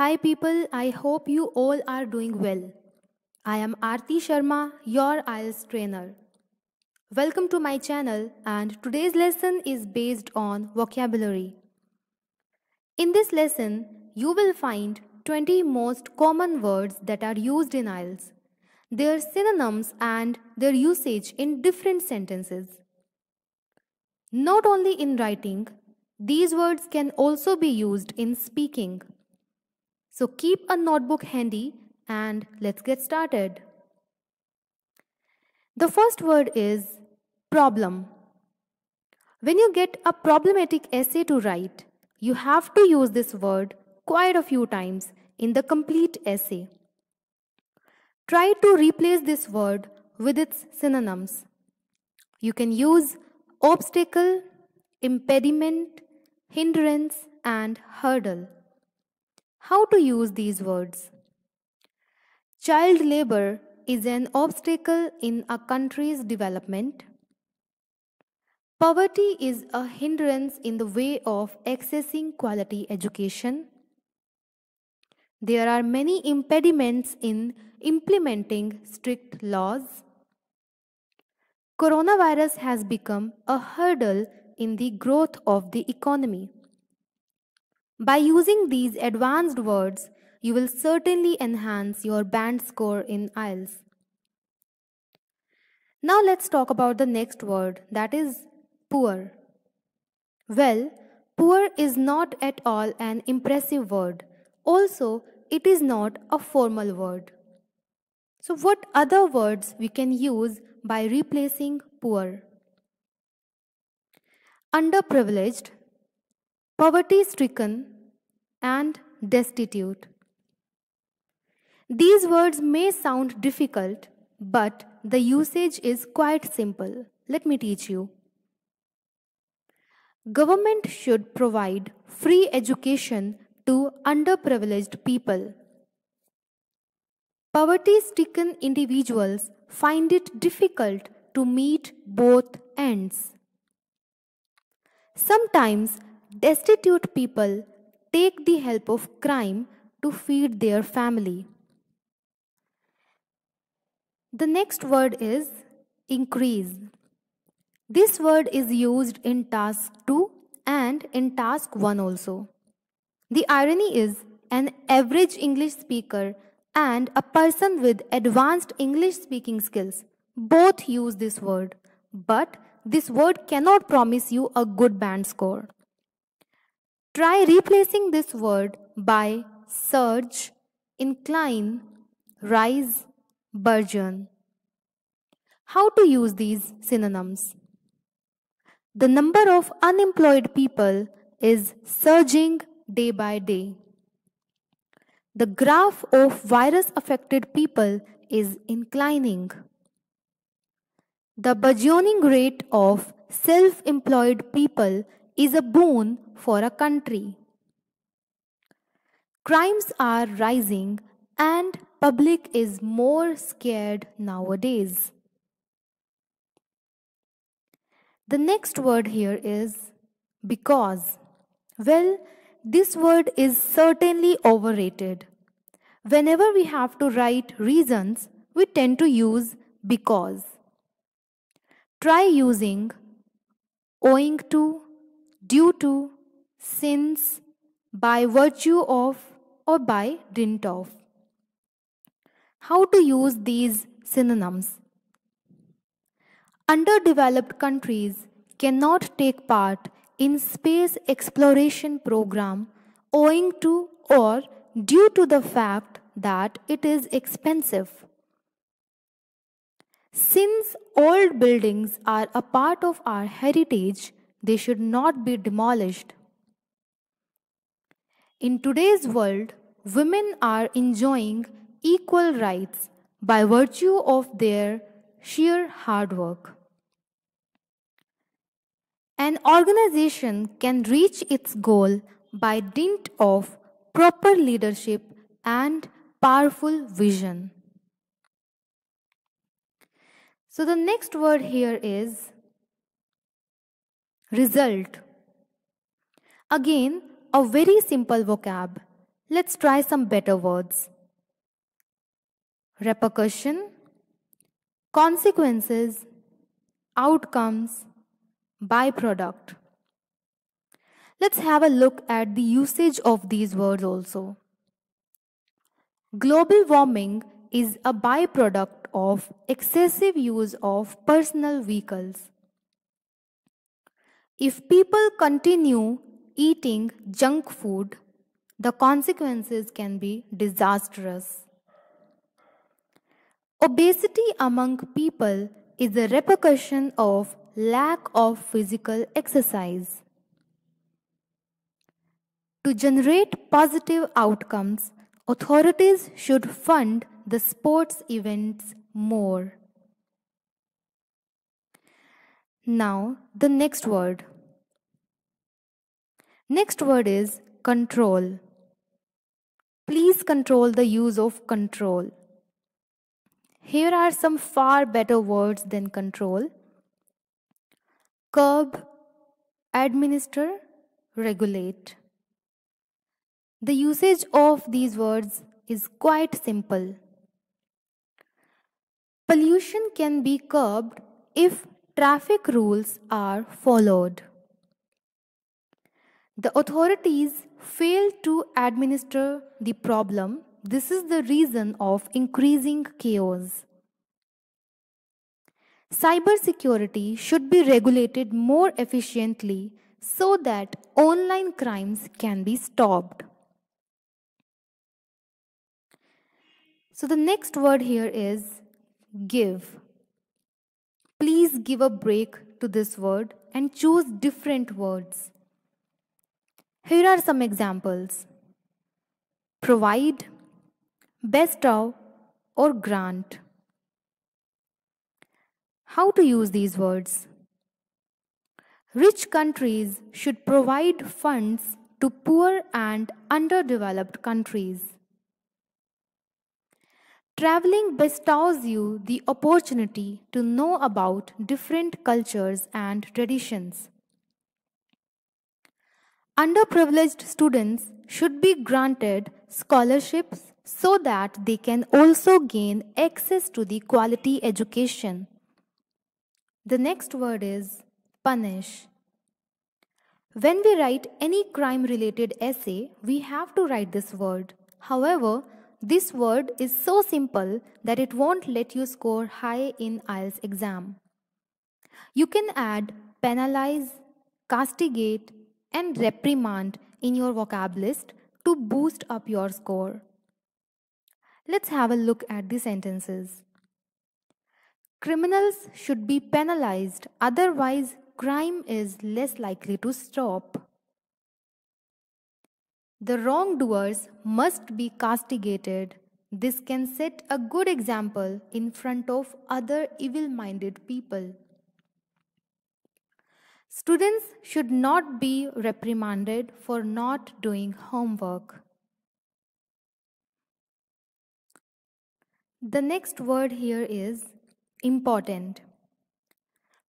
Hi people, I hope you all are doing well. I am Aarti Sharma, your IELTS trainer. Welcome to my channel and today's lesson is based on vocabulary. In this lesson, you will find 20 most common words that are used in IELTS, their synonyms and their usage in different sentences. Not only in writing, these words can also be used in speaking. So keep a notebook handy and let's get started. The first word is problem. When you get a problematic essay to write, you have to use this word quite a few times in the complete essay. Try to replace this word with its synonyms. You can use obstacle, impediment, hindrance, and hurdle. How to use these words? Child labor is an obstacle in a country's development. Poverty is a hindrance in the way of accessing quality education. There are many impediments in implementing strict laws. Coronavirus has become a hurdle in the growth of the economy. By using these advanced words, you will certainly enhance your band score in IELTS. Now let's talk about the next word that is poor. Well, poor is not at all an impressive word. Also, it is not a formal word. So what other words we can use by replacing poor? Underprivileged poverty stricken, and destitute. These words may sound difficult, but the usage is quite simple. Let me teach you. Government should provide free education to underprivileged people. Poverty stricken individuals find it difficult to meet both ends. Sometimes destitute people take the help of crime to feed their family. The next word is increase. This word is used in task 2 and in task 1 also. The irony is an average English speaker and a person with advanced English speaking skills both use this word, but this word cannot promise you a good band score. Try replacing this word by surge, incline, rise, burgeon. How to use these synonyms? The number of unemployed people is surging day by day. The graph of virus affected people is inclining. The burgeoning rate of self employed people is a boon for a country. Crimes are rising and public is more scared nowadays. The next word here is because. Well, this word is certainly overrated. Whenever we have to write reasons, we tend to use because. Try using owing to, due to, since, by virtue of, or by dint of. How to use these synonyms? Underdeveloped countries cannot take part in space exploration program owing to or due to the fact that it is expensive. Since old buildings are a part of our heritage, they should not be demolished. In today's world, women are enjoying equal rights by virtue of their sheer hard work. An organization can reach its goal by dint of proper leadership and powerful vision. So the next word here is Result. Again, a very simple vocab. Let's try some better words. Repercussion, consequences, outcomes, byproduct. Let's have a look at the usage of these words also. Global warming is a byproduct of excessive use of personal vehicles. If people continue eating junk food, the consequences can be disastrous. Obesity among people is a repercussion of lack of physical exercise. To generate positive outcomes, authorities should fund the sports events more. Now, the next word Next word is control. Please control the use of control. Here are some far better words than control curb, administer, regulate. The usage of these words is quite simple. Pollution can be curbed if traffic rules are followed. The authorities failed to administer the problem. This is the reason of increasing chaos. Cybersecurity should be regulated more efficiently so that online crimes can be stopped. So the next word here is give. Please give a break to this word and choose different words. Here are some examples provide, bestow, or grant. How to use these words? Rich countries should provide funds to poor and underdeveloped countries. Traveling bestows you the opportunity to know about different cultures and traditions. Underprivileged students should be granted scholarships so that they can also gain access to the quality education. The next word is punish. When we write any crime related essay, we have to write this word. However, this word is so simple that it won't let you score high in IELTS exam. You can add penalize, castigate, and reprimand in your vocab list to boost up your score. Let's have a look at the sentences. Criminals should be penalized, otherwise, crime is less likely to stop. The wrongdoers must be castigated. This can set a good example in front of other evil minded people. Students should not be reprimanded for not doing homework. The next word here is important.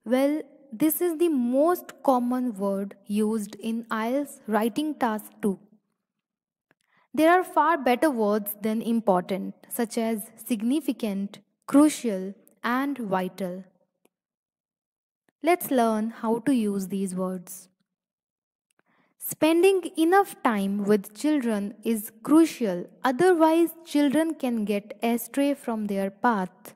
Well, this is the most common word used in IELTS writing task 2. There are far better words than important, such as significant, crucial, and vital. Let's learn how to use these words. Spending enough time with children is crucial, otherwise, children can get astray from their path.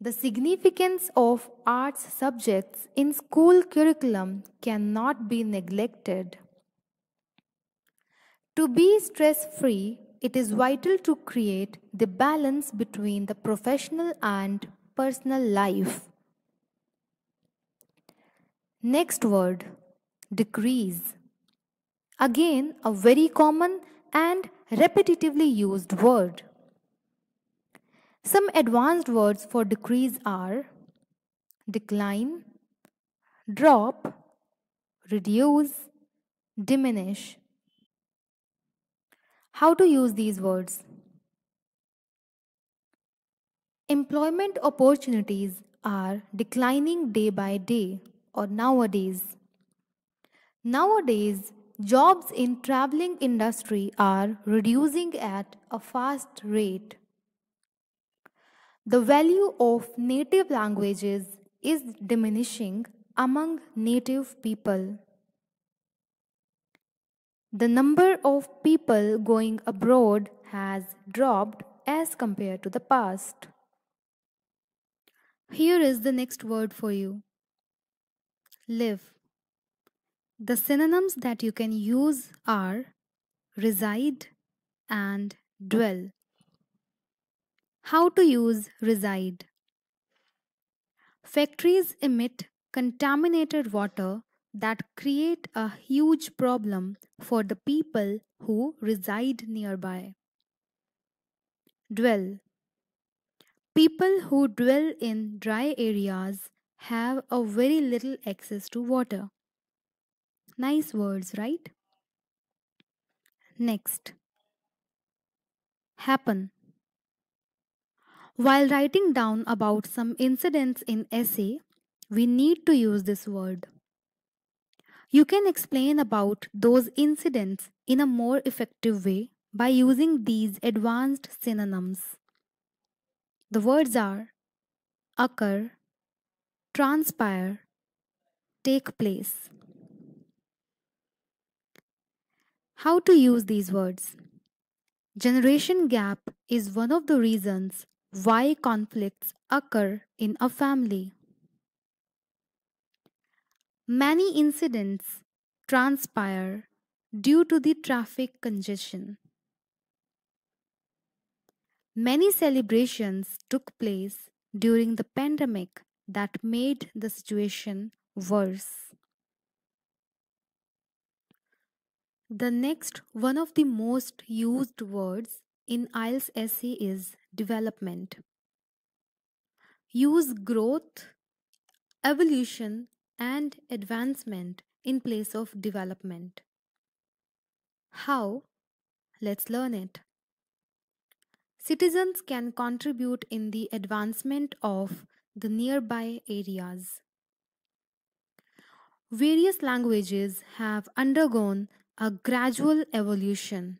The significance of arts subjects in school curriculum cannot be neglected. To be stress free, it is vital to create the balance between the professional and personal life. Next word, decrease. Again, a very common and repetitively used word. Some advanced words for decrease are decline, drop, reduce, diminish. How to use these words? Employment opportunities are declining day by day or nowadays. Nowadays, jobs in traveling industry are reducing at a fast rate. The value of native languages is diminishing among native people. The number of people going abroad has dropped as compared to the past. Here is the next word for you live. The synonyms that you can use are reside and dwell. How to use reside? Factories emit contaminated water that create a huge problem for the people who reside nearby. Dwell. People who dwell in dry areas have a very little access to water. Nice words, right? Next, happen. While writing down about some incidents in essay, we need to use this word. You can explain about those incidents in a more effective way by using these advanced synonyms. The words are occur, transpire, take place. How to use these words? Generation gap is one of the reasons why conflicts occur in a family. Many incidents transpire due to the traffic congestion. Many celebrations took place during the pandemic that made the situation worse. The next one of the most used words in IELTS essay is development. Use growth, evolution, and advancement in place of development. How? Let's learn it. Citizens can contribute in the advancement of the nearby areas. Various languages have undergone a gradual evolution.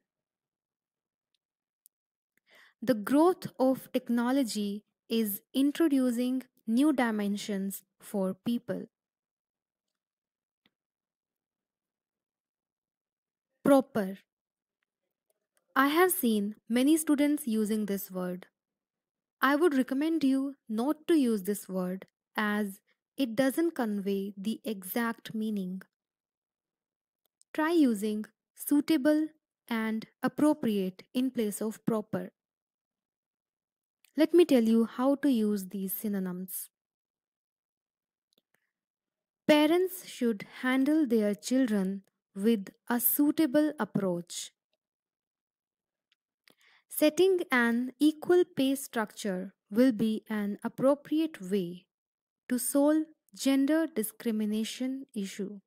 The growth of technology is introducing new dimensions for people. Proper. I have seen many students using this word. I would recommend you not to use this word as it doesn't convey the exact meaning. Try using suitable and appropriate in place of proper. Let me tell you how to use these synonyms. Parents should handle their children with a suitable approach Setting an equal pay structure will be an appropriate way to solve gender discrimination issue.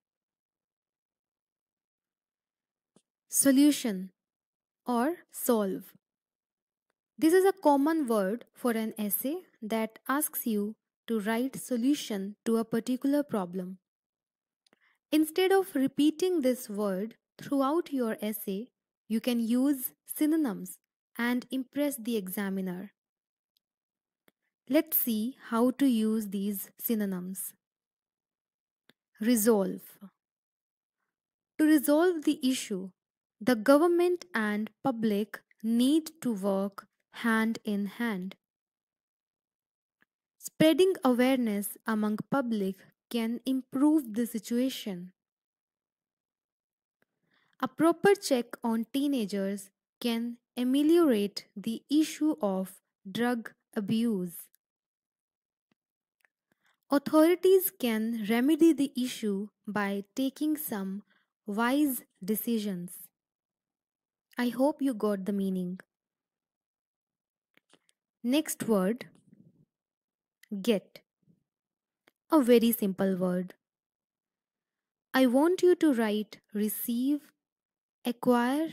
Solution or solve. This is a common word for an essay that asks you to write solution to a particular problem. Instead of repeating this word throughout your essay, you can use synonyms and impress the examiner. Let's see how to use these synonyms. Resolve To resolve the issue, the government and public need to work hand in hand. Spreading awareness among public can improve the situation. A proper check on teenagers can ameliorate the issue of drug abuse. Authorities can remedy the issue by taking some wise decisions. I hope you got the meaning. Next word get. A very simple word. I want you to write receive, acquire,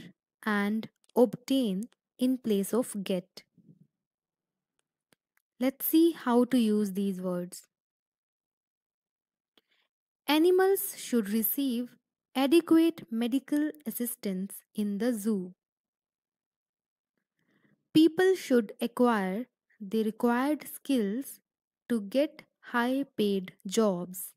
and obtain in place of get. Let's see how to use these words. Animals should receive adequate medical assistance in the zoo. People should acquire the required skills to get high paid jobs.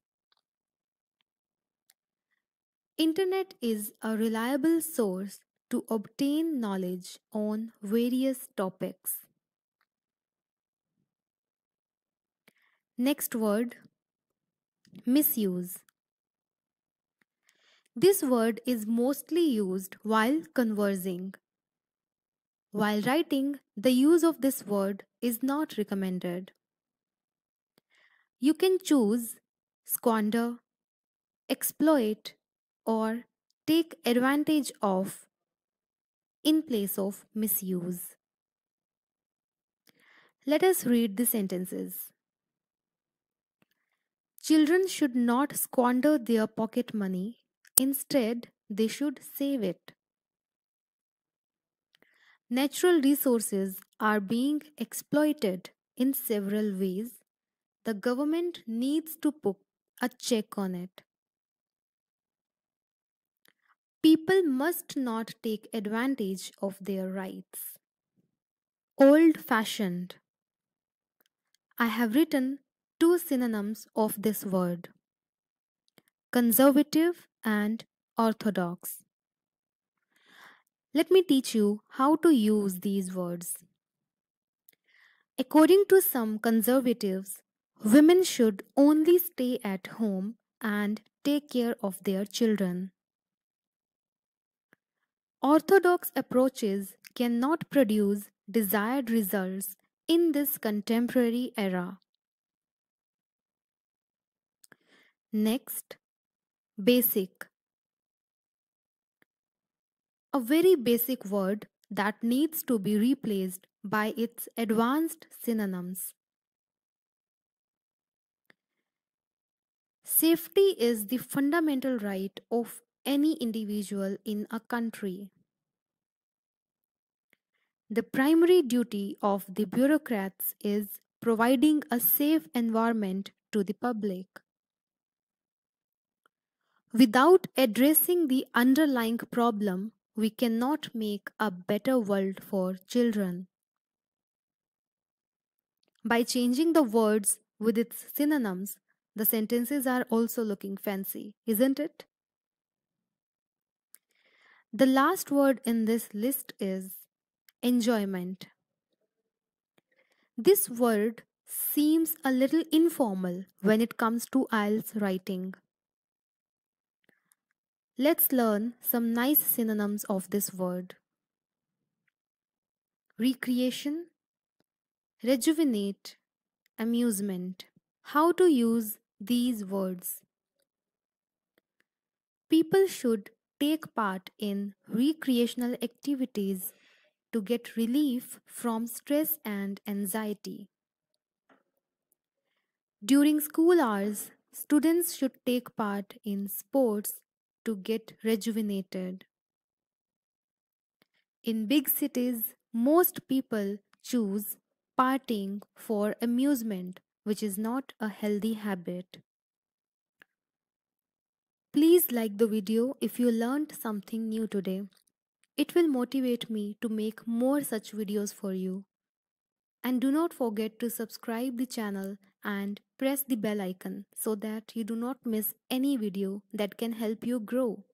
Internet is a reliable source to obtain knowledge on various topics. Next word misuse. This word is mostly used while conversing. While writing, the use of this word is not recommended. You can choose squander, exploit, or take advantage of in place of misuse. Let us read the sentences. Children should not squander their pocket money. Instead, they should save it. Natural resources are being exploited in several ways. The government needs to put a check on it. People must not take advantage of their rights. Old fashioned. I have written two synonyms of this word conservative and orthodox. Let me teach you how to use these words. According to some conservatives, women should only stay at home and take care of their children. Orthodox approaches cannot produce desired results in this contemporary era. Next, basic. A very basic word that needs to be replaced by its advanced synonyms. Safety is the fundamental right of any individual in a country. The primary duty of the bureaucrats is providing a safe environment to the public. Without addressing the underlying problem, we cannot make a better world for children. By changing the words with its synonyms, the sentences are also looking fancy, isn't it? The last word in this list is enjoyment. This word seems a little informal when it comes to IELTS writing. Let's learn some nice synonyms of this word recreation, rejuvenate, amusement. How to use these words? People should take part in recreational activities to get relief from stress and anxiety. During school hours, students should take part in sports to get rejuvenated. In big cities, most people choose partying for amusement, which is not a healthy habit. Please like the video if you learned something new today. It will motivate me to make more such videos for you. And do not forget to subscribe the channel and press the bell icon so that you do not miss any video that can help you grow.